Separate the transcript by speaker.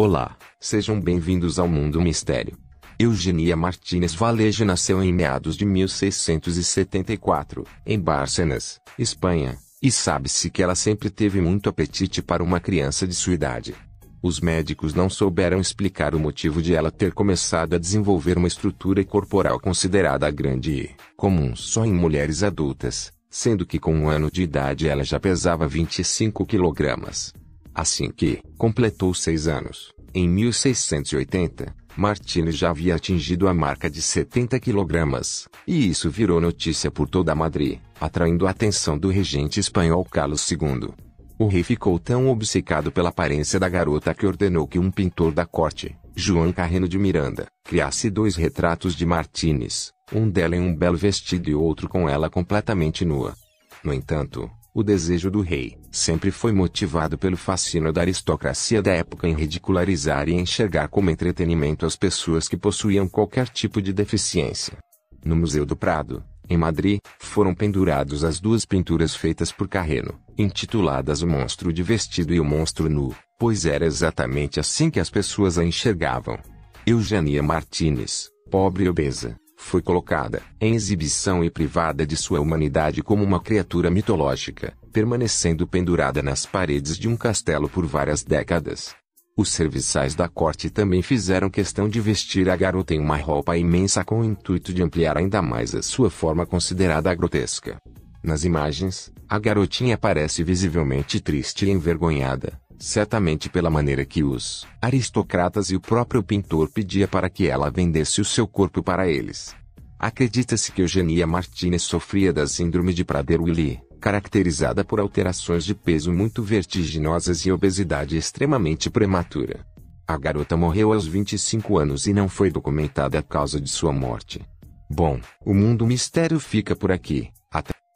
Speaker 1: Olá, sejam bem-vindos ao Mundo Mistério. Eugenia Martínez Valejo nasceu em meados de 1674, em Bárcenas, Espanha, e sabe-se que ela sempre teve muito apetite para uma criança de sua idade. Os médicos não souberam explicar o motivo de ela ter começado a desenvolver uma estrutura corporal considerada grande e comum só em mulheres adultas, sendo que com um ano de idade ela já pesava 25 quilogramas. Assim que completou seis anos, em 1680, Martínez já havia atingido a marca de 70 quilogramas, e isso virou notícia por toda Madrid, atraindo a atenção do regente espanhol Carlos II. O rei ficou tão obcecado pela aparência da garota que ordenou que um pintor da corte, João Carreno de Miranda, criasse dois retratos de Martínez, um dela em um belo vestido e outro com ela completamente nua. No entanto, o desejo do rei sempre foi motivado pelo fascínio da aristocracia da época em ridicularizar e enxergar como entretenimento as pessoas que possuíam qualquer tipo de deficiência. No Museu do Prado, em Madrid, foram pendurados as duas pinturas feitas por Carreno, intituladas O Monstro de Vestido e O Monstro Nu, pois era exatamente assim que as pessoas a enxergavam. Eugenia Martínez, pobre e obesa, foi colocada em exibição e privada de sua humanidade como uma criatura mitológica, permanecendo pendurada nas paredes de um castelo por várias décadas. Os serviçais da corte também fizeram questão de vestir a garota em uma roupa imensa com o intuito de ampliar ainda mais a sua forma considerada grotesca. Nas imagens, a garotinha parece visivelmente triste e envergonhada, certamente pela maneira que os aristocratas e o próprio pintor pedia para que ela vendesse o seu corpo para eles. Acredita-se que Eugenia Martinez sofria da síndrome de Prader-Willi, caracterizada por alterações de peso muito vertiginosas e obesidade extremamente prematura. A garota morreu aos 25 anos e não foi documentada a causa de sua morte. Bom, o mundo mistério fica por aqui. Até